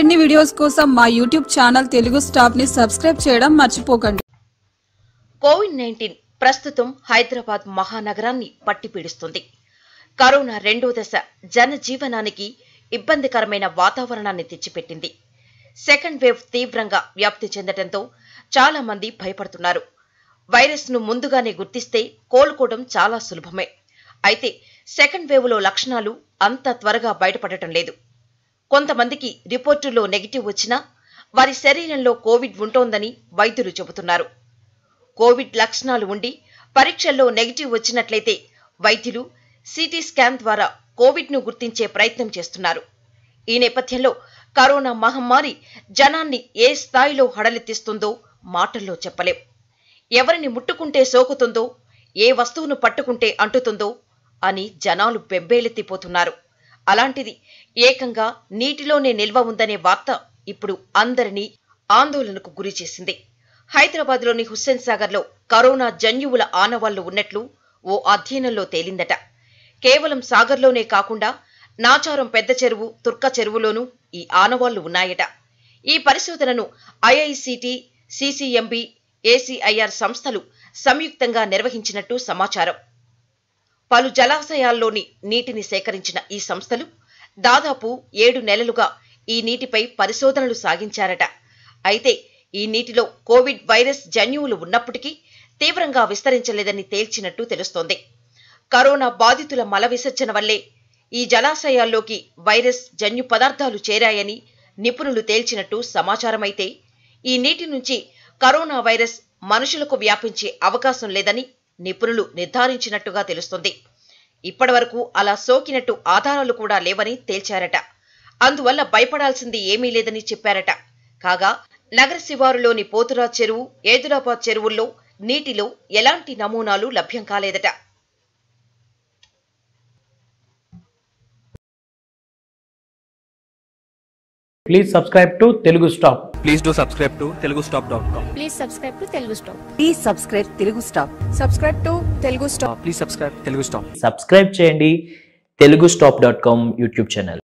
మరిన్ని వీడియోస్ కోసం మా యూట్యూబ్ ఛానల్ తెలుగు స్టాఫ్ ని సబ్స్క్రైబ్ చేయడం మర్చిపోకండి కోవిడ్ నైన్టీన్ ప్రస్తుతం హైదరాబాద్ మహానగరాన్ని పట్టిపీడుస్తుంది కరోనా రెండో దశ జనజీవనానికి ఇబ్బందికరమైన వాతావరణాన్ని తెచ్చిపెట్టింది సెకండ్ వేవ్ తీవ్రంగా వ్యాప్తి చెందడంతో చాలా మంది భయపడుతున్నారు వైరస్ ను ముందుగానే గుర్తిస్తే కోలుకోవడం చాలా సులభమే అయితే సెకండ్ వేవ్ లో లక్షణాలు అంత త్వరగా బయటపడటం లేదు కొంతమందికి రిపోర్టుల్లో నెగిటివ్ వచ్చినా వారి శరీరంలో కోవిడ్ ఉంటోందని వైద్యులు చెబుతున్నారు కోవిడ్ లక్షణాలు ఉండి పరీక్షల్లో నెగిటివ్ వచ్చినట్లయితే వైద్యులు సిటీ స్కాన్ ద్వారా కోవిడ్ను గుర్తించే ప్రయత్నం చేస్తున్నారు ఈ నేపథ్యంలో కరోనా మహమ్మారి జనాన్ని ఏ స్థాయిలో హడలెత్తిస్తుందో మాటల్లో చెప్పలేం ఎవరిని ముట్టుకుంటే సోకుతుందో ఏ వస్తువును పట్టుకుంటే అంటుతుందో అని జనాలు బెబ్బేలెత్తిపోతున్నారు అలాంటిది ఏకంగా నీటిలోనే నిల్వ ఉందనే వార్త ఇప్పుడు అందరినీ ఆందోళనకు గురిచేసింది హైదరాబాద్లోని హుస్సేన్ సాగర్లో కరోనా జన్యువుల ఆనవాళ్లు ఉన్నట్లు ఓ అధ్యయనంలో తేలిందట కేవలం సాగర్లోనే కాకుండా నాచారం పెద్ద చెరువు తుర్క చెరువులోనూ ఈ ఆనవాళ్లు ఉన్నాయట ఈ పరిశోధనను ఐఐసిటి సిసిఎంబి ఏసీఐఆర్ సంస్థలు సంయుక్తంగా నిర్వహించినట్టు సమాచారం పలు జలాశయాల్లోని నీటిని సేకరించిన ఈ సంస్థలు దాదాపు ఏడు నెలలుగా ఈ నీటిపై పరిశోధనలు సాగించారట అయితే ఈ నీటిలో కోవిడ్ వైరస్ జన్యువులు ఉన్నప్పటికీ తీవ్రంగా విస్తరించలేదని తేల్చినట్టు తెలుస్తోంది కరోనా బాధితుల మల విసర్జన వల్లే ఈ జలాశయాల్లోకి వైరస్ జన్యు పదార్థాలు చేరాయని నిపుణులు తేల్చినట్టు సమాచారమైతే ఈ నీటి నుంచి కరోనా వైరస్ మనుషులకు వ్యాపించే అవకాశం లేదని నిపుణులు నిర్ధారించినట్టుగా తెలుస్తుంది ఇప్పటివరకు అలా సోకినట్టు ఆధారాలు కూడా లేవని తేల్చారట అందువల్ల భయపడాల్సింది ఏమీ లేదని చెప్పారట కాగా నగర శివారులోని పోతురా చెరువు ఏదురాబాద్ చెరువుల్లో నీటిలో ఎలాంటి నమూనాలు లభ్యం కాలేదట please subscribe to Telugu stop please do subscribe to Telugu stop dot com please subscribe to Telugu stop please subscribe Telugu stop subscribe to Telugu stop please subscribe Telugu stop subscribe చేయండి Telugu stop dot com YouTube channel